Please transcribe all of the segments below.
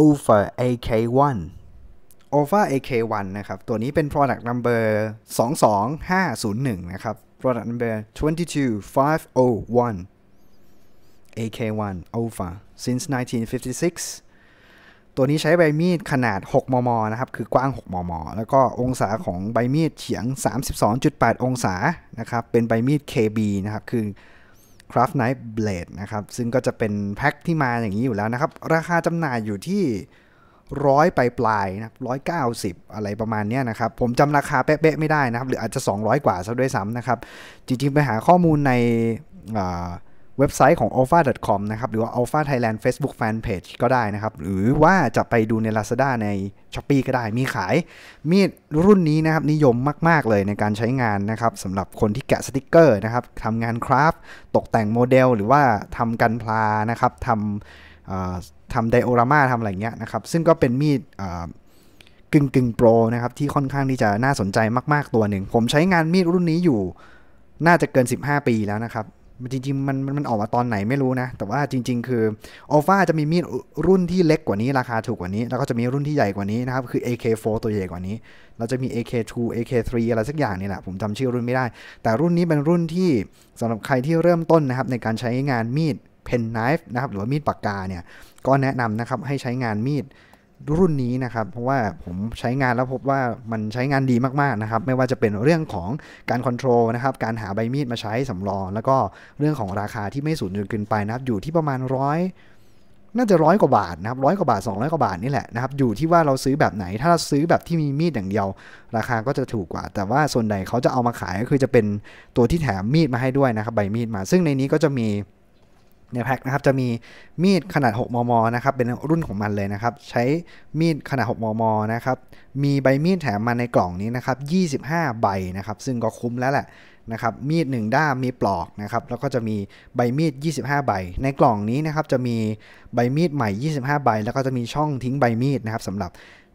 over AK1 over AK1 นะครับ ตัวนี้เป็น product number 22501 นะครับ product number 22501 AK1 Over since 1956 ตัวนี้ใช้ใบมีดขนาด 6 มมนะครับ คือกว้าง 6 มม แล้วก็องศาของใบมีดเฉียง 32.8 องศา นะครับ เป็นใบมีด KB นะครับ คือ Craft Knife Blade นะครับ ซึ่งก็จะเป็นแพ็คที่มาอย่างนี้อยู่แล้วนะครับ ราคาจำหน่ายอยู่ที่ร้อยปลายปลายนะร้อยเก้าสิบอะไรประมาณนี้นะครับ ผมจำราคาเป๊ะๆไม่ได้นะครับ หรืออาจจะ 200 กว่าซะด้วยซ้ำนะครับ จริงๆ ไปหาข้อมูลในเว็บไซต์ของ alpha.com นะครับ หรือว่า alpha thailand facebook fan page ก็ได้นะครับ หรือว่าจะไปดูใน lazada ใน s h อ p e e ก็ได้ มีขายมีดรุ่นนี้นะครับ นิยมมาก ๆ เลยในการใช้งานนะครับสำหรับคนที่แกะสติกเกอร์นะครับทำงานคราฟตกแต่งโมเดล หรือว่าทำกันพลานะครับทำทำไดโอรามาทำอะไรเงี้ยนะครับ ซึ่งก็เป็นมีดกึ่งกึ่งโปรนะครับ ที่ค่อนข้างที่จะน่าสนใจมาก ๆตัวหนึ่งผมใช้งานมีดรุ่นนี้อยู่ น่าจะเกิน 15 ปีแล้วนะครับมันจริงๆมันมันออกมาตอนไหนไม่รู้นะ แต่ว่าจริงๆ คือ Alpha จะมีมีดรุ่นที่เล็กกว่านี้ ราคาถูกกว่านี้ แล้วก็จะมีรุ่นที่ใหญ่กว่านี้นะครับคือ AK4 ตัวใหญ่กว่านี้เราจะมี AK2 AK3 อะไรสักอย่างนี่แหละผมจำชื่อรุ่นไม่ได้ แต่รุ่นนี้เป็นรุ่นที่สำหรับใครที่เริ่มต้นนะครับในการใช้งานมีดเพนไนฟ์นะครับหรือว่ามีดปากกาเนี่ยก็แนะนำนะครับให้ใช้งานมีดรุ่นนี้นะครับ เพราะว่าผมใช้งานแล้วพบว่ามันใช้งานดีมากๆนะครับ ไม่ว่าจะเป็นเรื่องของการคอนโทรลนะครับ การหาใบมีดมาใช้สำรอง แล้วก็เรื่องของราคาที่ไม่สูงจนเกินไปนะครับอยู่ที่ประมาณร้อยน่าจะร้อยกว่าบาทนะครับร้อยกว่าบาท 200กว่าบาทนี่แหละนะครับอยู่ที่ว่าเราซื้อแบบไหนถ้าเราซื้อแบบที่มีมีดอย่างเดียว ราคาก็จะถูกกว่า แต่ว่าส่วนใหญ่เขาจะเอามาขายก็คือจะเป็นตัวที่แถมมีดมาให้ด้วยนะครับ ใบมีดมาซึ่งในนี้ก็จะมีในแพ็คนะครับจะมีมีดขนาด 6 มม นะครับเป็นรุ่นของมันเลยนะครับ ใช้มีดขนาด 6 มม นะครับมีใบมีดแถมมาในกล่องนี้นะครับ 25 ใบนะครับ ซึ่งก็คุ้มแล้วแหละนะครับมีด1ด้ามมีปลอกนะครับแล้วก็จะมีใบมีด 25 ใบ ในกล่องนี้นะครับจะมีใบมีดใหม่ 25 ใบแล้วก็จะมีช่องทิ้งใบมีดนะครับสำหรับ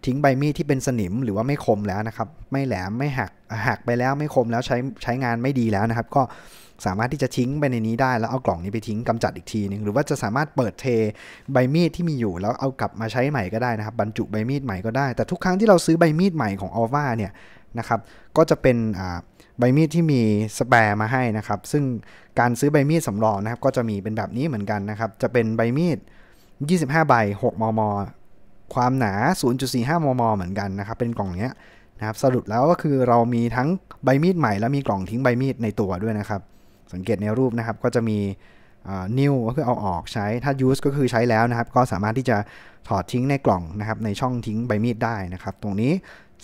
ทิ้งใบมีดที่เป็นสนิมหรือว่าไม่คมแล้วนะครับไม่แหลมไม่หักหักไปแล้วไม่คมแล้วใช้ใช้งานไม่ดีแล้วนะครับ ก็สามารถที่จะทิ้งไปในนี้ได้แล้วเอากล่องนี้ไปทิ้งกำจัดอีกทีนึงหรือว่าจะสามารถเปิดเทใบมีดที่มีอยู่ แล้วเอากลับมาใช้ใหม่ก็ได้นะครับบรรจุใบมีดใหม่ก็ได้แต่ทุกครั้งที่เราซื้อใบมีดใหม่ของออว่าเนี่ยนะครับ ก็จะเป็นใบมีดที่มีสแปร์มาให้นะครับ ซึ่งการซื้อใบมีดสำรองนะครับ ก็จะมีเป็นแบบนี้เหมือนกันนะครับจะเป็นใบมีด 25 ใบ 6 มม ความหนา 0.45 มม เหมือนกันนะครับ เป็นกล่องเนี้ยนะครับ สรุปแล้วก็คือเรามีทั้งใบมีดใหม่และมีกล่องทิ้งใบมีดในตัวด้วยนะครับสังเกตในรูปนะครับก็จะมี new ก็คือเอาออกใช้ถ้า use ก็คือใช้แล้วนะครับก็สามารถที่จะถอดทิ้งในกล่องนะครับในช่องทิ้งใบมีดได้นะครับตรงนี้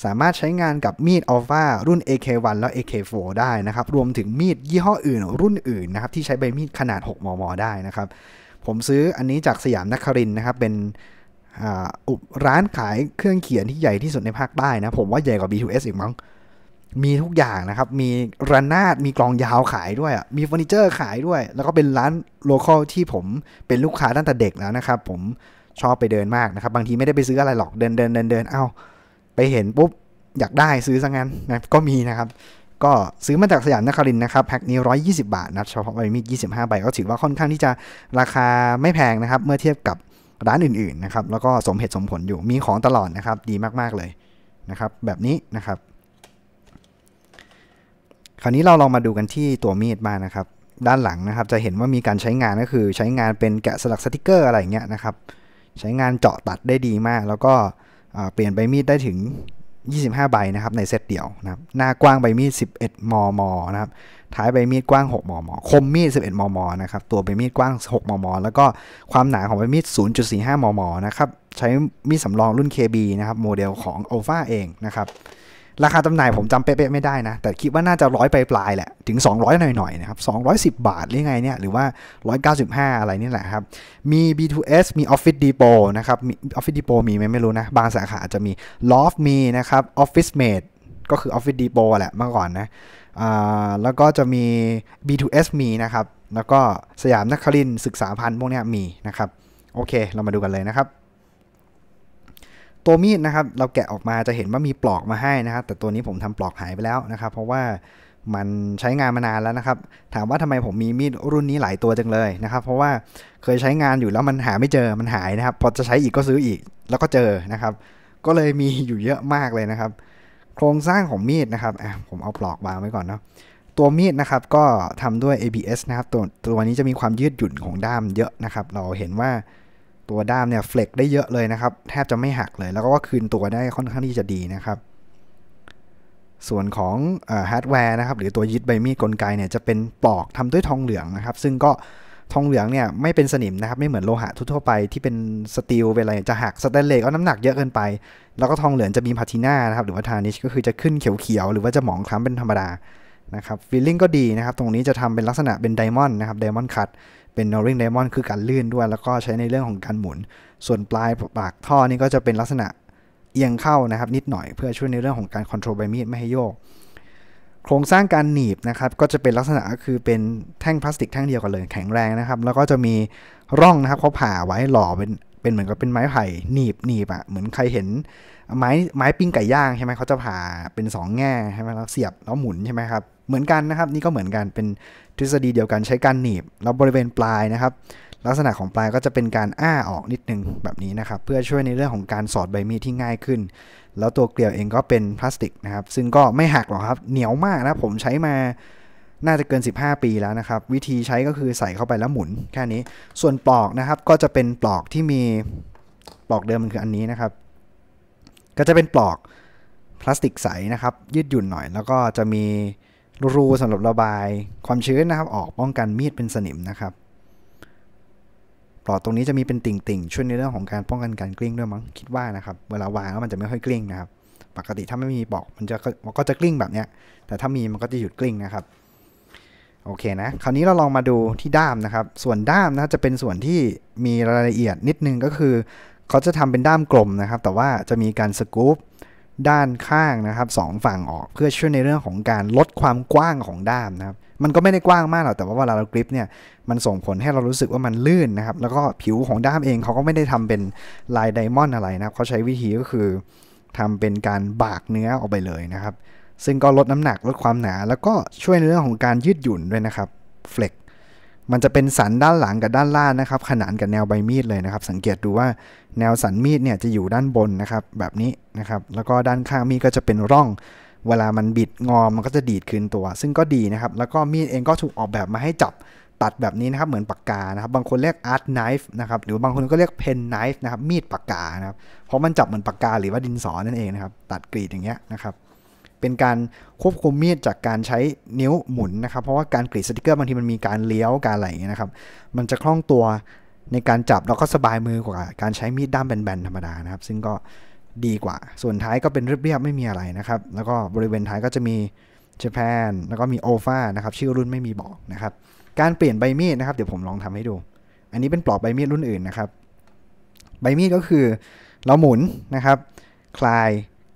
สามารถใช้งานกับมีดอัลฟารุ่น AK1 และ AK4 ได้นะครับรวมถึงมีดยี่ห้ออื่นรุ่นอื่นนะครับที่ใช้ใบมีดขนาด 6 มม ได้นะครับผมซื้ออันนี้จากสยามนครินนะครับเป็นร้านขายเครื่องเขียนที่ใหญ่ที่สุดในภาคใต้นะผมว่าใหญ่กว่า B2S อีกมั้งมีทุกอย่างนะครับ มีระนาดมีกลองยาวขายด้วย มีเฟอร์นิเจอร์ขายด้วย แล้วก็เป็นร้านโลคอลที่ผมเป็นลูกค้าตั้งแต่เด็กแล้วนะครับ ผมชอบไปเดินมากนะครับ บางทีไม่ได้ไปซื้ออะไรหรอก เดินเดินเดินเดินเอา้าไปเห็นปุ๊บ อยากได้ซื้อซะงั้นนะก็มีนะครับ ก็ซื้อมาจากสยามนครินนะครับ แพ็คนี้ 120 บาทนะเฉพาะใบมีด25 ใบ ก็ถือว่าค่อนข้างที่จะราคาไม่แพงนะครับ เมื่อเทียบกับร้านอื่นๆนะครับ แล้วก็สมเหตุสมผลอยู่ มีของตลอดนะครับ ดีมากๆเลยนะครับ แบบนี้นะครับคราวนี้เราลองมาดูกันที่ตัวมีดบ้างนะครับด้านหลังนะครับจะเห็นว่ามีการใช้งานก็คือ ใช้งานเป็นแกะสลักสติกเกอร์อะไรเงี้ยนะครับใช้งานเจาะตัดได้ดีมาก แล้วก็เปลี่ยนใบมีดได้ถึง 25 ใบนะครับในเซตเดียวนะครับหน้ากว้างใบมีด 11 มม นะครับท้ายใบมีดกว้าง 6 มม คมมีด 11 มม นะครับตัวใบมีดกว้าง 6 มม แล้วก็ความหนาของใบมีด 0.45 มม นะครับใช้มีดสำรองรุ่น KB นะครับโมเดลของ Alpha เองนะครับราคาจำหน่ายผมจำเป๊ะๆไม่ได้นะ แต่คิดว่าน่าจะร้อยปลายๆ แหละ ถึง 200 หน่อยๆ นะครับ 210 บาทหรือไงเนี่ย หรือว่า 195 อะไรนี่แหละครับ มี B2S มี Office Depot นะครับ Office Depot มีไหมไม่รู้นะ บางสาขาจะมี Loft มีนะครับ Office Mate ก็คือ Office Depot แหละเมื่อก่อนนะแล้วก็จะมี B2S มีนะครับ แล้วก็สยามนครินศึกษาพันธ์พวกนี้มีนะครับ โอเคเรามาดูกันเลยนะครับตัวมีดนะครับเราแกะออกมาจะเห็นว่ามีปลอกมาให้นะครับ แต่ตัวนี้ผมทำปลอกหายไปแล้วนะครับ เพราะว่ามันใช้งานมานานแล้วนะครับถามว่าทำไมผมมีมีดรุ่นนี้หลายตัวจังเลยนะครับ เพราะว่าเคยใช้งานอยู่แล้วมันหาไม่เจอมันหายนะครับพอจะใช้อีกก็ซื้ออีก แล้วก็เจอนะครับ ก็เลยมีอยู่เยอะมากเลยนะครับ โครงสร้างของมีดนะครับผมเอาปลอกวางไว้ก่อนเนาะตัวมีดนะครับก็ทำด้วย ABS นะครับตัวตัวนี้จะมีความยืดหยุ่นของด้ามเยอะนะครับเราเห็นว่าตัวด้ามเนี่ยเฟล็กได้เยอะเลยนะครับแทบจะไม่หักเลย แล้วก็คืนตัวได้ค่อนข้างที่จะดีนะครับส่วนของฮาร์ดแวร์นะครับหรือตัวยึดใบมีดกลไกเนี่ยจะเป็นปลอกทำด้วยทองเหลืองนะครับซึ่งก็ทองเหลืองเนี่ยไม่เป็นสนิมนะครับไม่เหมือนโลหะทั่วไป ที่เป็นสตีลเวลาจะหักสแตนเลสก็น้ำหนักเยอะเกินไป แล้วก็ทองเหลืองจะมีพาทิน่านะครับหรือว่าทานิชก็คือจะขึ้นเขียวๆหรือว่าจะหมองคล้ำเป็นธรรมดานะครับฟิลลิ่งก็ดีนะครับตรงนี้จะทำเป็นลักษณะเป็นไดมอนด์นะครับไดมอนด์คัตเป็น k n ร r l i n g diamond คือการลื่นด้วย แล้วก็ใช้ในเรื่องของการหมุน ส่วนปลายปากท่อนี่ก็จะเป็นลักษณะเอียงเข้านะครับ นิดหน่อยเพื่อช่วยในเรื่องของการควบคุมใบมีดไม่ให้โยก โครงสร้างการหนีบนะครับก็จะเป็นลักษณะคือเป็นแท่งพลาสติกแท่งเดียวกันเลย แข็งแรงนะครับ แล้วก็จะมีร่องนะครับเขาผ่าไว้หล่อเป็นเป็นเหมือนกับเป็นไม้ไผ่หนีบหนีบอะเหมือนใครเห็น ไม้ไม้ปิ้งไก่ย่างใช่ไหมเขาจะผ่าเป็นสองแง่ใช่ไหมแล้วเสียบแล้วหมุนใช่ไหมครับเหมือนกันนะครับนี่ก็เหมือนกันเป็นทฤษฎีเดียวกันใช้การหนีบ แล้วบริเวณปลายนะครับ ลักษณะของปลายก็จะเป็นการอ้าออกนิดนึงแบบนี้นะครับ เพื่อช่วยในเรื่องของการสอดใบมีดที่ง่ายขึ้น แล้วตัวเกลียวเองก็เป็นพลาสติกนะครับ ซึ่งก็ไม่หักหรอกครับเหนียวมากนะผมใช้มาน่าจะเกิน 15 ปีแล้วนะครับ วิธีใช้ก็คือใส่เข้าไปแล้วหมุน แค่นี้ส่วนปลอกนะครับก็จะเป็นปลอกที่มีปลอกเดิมมันคืออันนี้นะครับ ก็จะเป็นปลอกพลาสติกใสนะครับ ยืดหยุ่นหน่อย แล้วก็จะมีรูสำหรับระบายความชื้นนะครับ ออกป้องกันมีดเป็นสนิมนะครับ ปลอกตรงนี้จะมีเป็นติ่งๆ ช่วยในเรื่องของการป้องกันการกลิ้งด้วยมั้งคิดว่านะครับเวลาวางแล้วมันจะไม่ค่อยกลิ้งนะครับ ปกติถ้าไม่มีปลอกมันจะก็จะกลิ้งแบบเนี้ย แต่ถ้ามีมันก็จะหยุดกลิ้งนะครับโอเคนะคราวนี้เราลองมาดูที่ด้ามนะครับ ส่วนด้ามนะจะเป็นส่วนที่มีรายละเอียดนิดนึงก็คือเขาจะทำเป็นด้ามกลมนะครับ แต่ว่าจะมีการสกู๊ปด้านข้างนะครับสองฝั่งออกเพื่อช่วยในเรื่องของการลดความกว้างของด้ามนะครับ มันก็ไม่ได้กว้างมากหรอกแต่ว่าเวลาเรากริปเนี่ยมันส่งผลให้เรารู้สึกว่ามันลื่นนะครับ แล้วก็ผิวของด้ามเองเขาก็ไม่ได้ทำเป็นลายไดมอนด์อะไรนะครับเขาใช้วิธีก็คือ ทำเป็นการบากเนื้อออกไปเลยนะครับซึ่งก็ลดน้ำหนัก ลดความหนา แล้วก็ช่วยในเรื่องของการยืดหยุ่นด้วยนะครับ เฟล็ก มันจะเป็นสันด้านหลังกับด้านล่างนะครับ ขนานกับแนวใบมีดเลยนะครับ สังเกตดูว่าแนวสันมีดเนี่ยจะอยู่ด้านบนนะครับ แบบนี้นะครับ แล้วก็ด้านข้างมีดก็จะเป็นร่อง เวลามันบิดงอมันก็จะดีดคืนตัว ซึ่งก็ดีนะครับ แล้วก็มีดเองก็ถูกออกแบบมาให้จับตัดแบบนี้นะครับ เหมือนปากกา นะครับ บางคนเรียกอาร์ตไนฟ์นะครับ หรือบางคนก็เรียกเพนไนฟ์นะครับ มีดปากกา นะครับ เพราะมันจับเหมือนปากกาหรือว่าดินสอนั่นเองนะครับตัดกรีดอย่างเงี้ยนะครับเป็นการควบคุมมีดจากการใช้นิ้วหมุนนะครับ เพราะว่าการกรีดสติกเกอร์บางทีมันมีการเลี้ยวการอะไรอย่างนี้นะครับ มันจะคล่องตัวในการจับแล้วก็สบายมือกว่า การใช้มีดด้ามแบนๆธรรมดานะครับ ซึ่งก็ดีกว่า ส่วนท้ายก็เป็นเรียบๆไม่มีอะไรนะครับ แล้วก็บริเวณท้ายก็จะมีเจแปนแล้วก็มีโอฟานะครับ ชื่อรุ่นไม่มีบอกนะครับ การเปลี่ยนใบมีดนะครับ เดี๋ยวผมลองทำให้ดู อันนี้เป็นปลอกใบมีดรุ่นอื่นนะครับใบมีดก็คือเราหมุนนะครับคลาย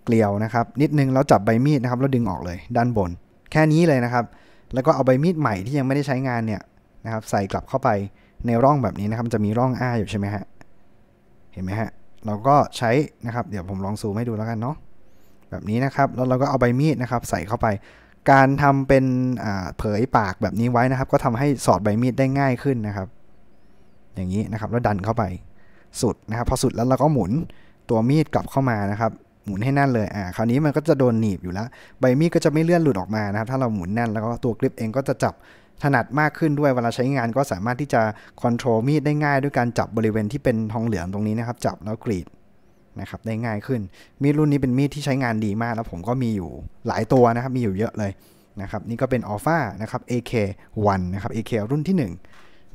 เกลียวนะครับนิดนึงแล้วจับใบมีดนะครับแล้วดึงออกเลย ด้านบน แค่นี้เลยนะครับ แล้วก็เอาใบมีดใหม่ที่ยังไม่ได้ใช้งานเนี่ยนะครับ ใส่กลับเข้าไปในร่องแบบนี้นะครับจะมีร่องอ้าอยู่ใช่ไหมฮะเห็นไหมฮะเราก็ใช้นะครับ เดี๋ยวผมลองซูมให้ดูแล้วกันเนาะแบบนี้นะครับแล้วเราก็เอาใบมีดนะครับ ใส่เข้าไป การทำเป็นเผยปากแบบนี้ไว้นะครับ ก็ทำให้สอดใบมีดได้ง่ายขึ้นนะครับ อย่างนี้นะครับแล้วดันเข้าไปสุดนะครับพอสุดแล้วเราก็หมุนตัวมีดกลับเข้ามานะครับหมุนให้แน่นเลย อ่า คราวนี้มันก็จะโดนหนีบอยู่แล้ว ใบมีดก็จะไม่เลื่อนหลุดออกมานะครับ ถ้าเราหมุนแน่น แล้วก็ตัวกริปเองก็จะจับถนัดมากขึ้นด้วย เวลาใช้งานก็สามารถที่จะคอนโทรลมีดได้ง่าย ด้วยการจับบริเวณที่เป็นทองเหลืองตรงนี้นะครับ จับแล้วกรีดนะครับได้ง่ายขึ้น มีดรุ่นนี้เป็นมีดที่ใช้งานดีมาก แล้วผมก็มีอยู่หลายตัวนะครับ มีอยู่เยอะเลยนะครับ นี่ก็เป็นอัลฟานะครับ AK1 นะครับ AK รุ่นที่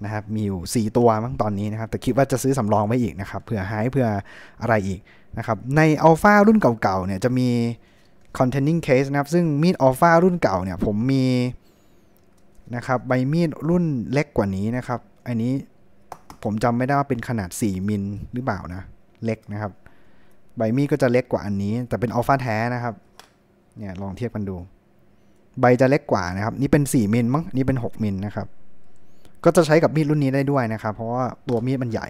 นะครับมีอยู่ 4 ตัวมั้งตอนนี้นะครับ แต่คิดว่าจะซื้อสำรองไว้อีกนะครับเผื่อหายเผื่ออะไรอีกนะครับในอัลฟารุ่นเก่าๆเนี่ยจะมี containing case นะครับซึ่งมีดอัลฟารุ่นเก่าเนี่ยผมมีนะครับใบมีดรุ่นเล็กกว่านี้นะครับอันนี้ผมจำไม่ได้ว่าเป็นขนาด 4มิลหรือเปล่านะ เล็กนะครับ ใบมีดก็จะเล็กกว่าอันนี้ แต่เป็นอัลฟาแท้นะครับเนี่ยลองเทียบกันดู ใบจะเล็กกว่านะครับ นี่เป็น4มิลมั้งนี่เป็น 6มิลนะครับก็จะใช้กับมีดรุ่นนี้ได้ด้วยนะครับ เพราะว่าตัวมีดมันใหญ่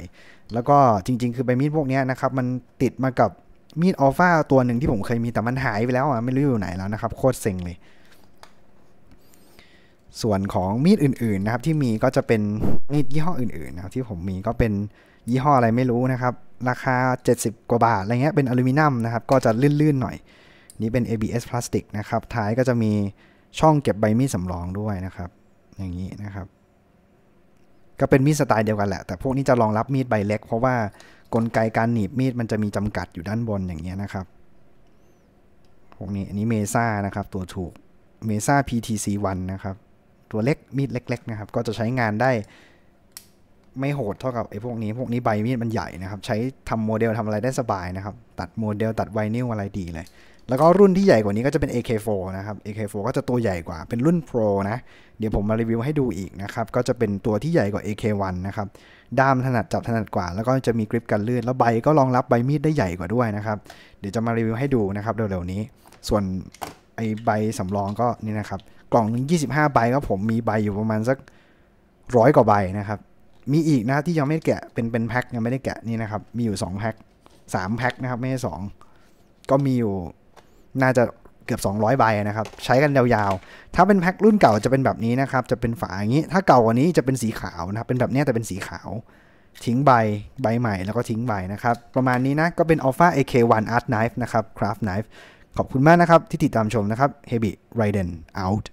แล้วก็จริง ๆ คือใบมีดพวกนี้นะครับ มันติดมากับมีดอัลฟาตัวหนึ่งที่ผมเคยมีแต่มันหายไปแล้วอ่ะ ไม่รู้อยู่ไหนแล้วนะครับ โคตรเซ็งเลย ส่วนของมีดอื่น ๆนะครับ ที่มีก็จะเป็นมีดยี่ห้ออื่นๆนะครับที่ผมมีก็เป็นยี่ห้ออะไรไม่รู้นะครับ ราคา 70กว่าบาทอะไรเงี้ย เป็นอลูมิเนียมนะครับ ก็จะลื่นๆหน่อย นี่เป็น ABS พลาสติกนะครับ ท้ายก็จะมีช่องเก็บใบมีดสำรองด้วยนะครับ อย่างนี้นะครับก็เป็นมีดสไตล์เดียวกันแหละ แต่พวกนี้จะรองรับมีดใบเล็กเพราะว่ากลไกการหนีบมีดมันจะมีจำกัดอยู่ด้านบนอย่างเงี้ยนะครับพวกนี้อันนี้เมซ่านะครับ ตัวถูก เมซ่า PTC1 นะครับ ตัวเล็ก มีดเล็กๆ นะครับ ก็จะใช้งานได้ไม่โหดเท่ากับไอ้พวกนี้ พวกนี้ใบมีด มันใหญ่นะครับ ใช้ทำโมเดลทำอะไรได้สบายนะครับ ตัดโมเดลตัดไวนิลอะไรดีเลยแล้วก็รุ่นที่ใหญ่กว่านี้ก็จะเป็น AK4 นะครับ AK4 ก็จะตัวใหญ่กว่า เป็นรุ่น Pro นะ เดี๋ยวผมมารีวิวให้ดูอีกนะครับ ก็จะเป็นตัวที่ใหญ่กว่า AK1 นะครับ ด้ามถนัดจับถนัดกว่า แล้วก็จะมีกริปกันลื่นแล้วใบก็รองรับใบมีดได้ใหญ่กว่าด้วยนะครับ เดี๋ยวจะมารีวิวให้ดูนะครับเร็วๆนี้ ส่วนไอใบสำรองก็นี่นะครับ กล่องนึง25ใบก็ผมมีใบอยู่ประมาณสักร้อยกว่าใบนะครับ มีอีกนะที่ยังไม่แกะ เป็นเป็นแพ็คยังไม่ได้แกะนี่นะครับ มีอยู่2แพ็ค3แพ็คนะครับไม่ใช่2ก็มีอยู่น่าจะเกือบ 200ใบนะครับ ใช้กันยาวๆ ถ้าเป็นแพ็ครุ่นเก่าจะเป็นแบบนี้นะครับ จะเป็นฝาอย่างนี้ ถ้าเก่ากว่านี้จะเป็นสีขาวนะครับ เป็นแบบนี้แต่เป็นสีขาวทิ้งใบใบใหม่แล้วก็ทิ้งใบนะครับ ประมาณนี้นะก็เป็น Alpha AK1 Art Knife นะครับ Craft Knife ขอบคุณมากนะครับที่ติดตามชมนะครับ Heavy Raiden out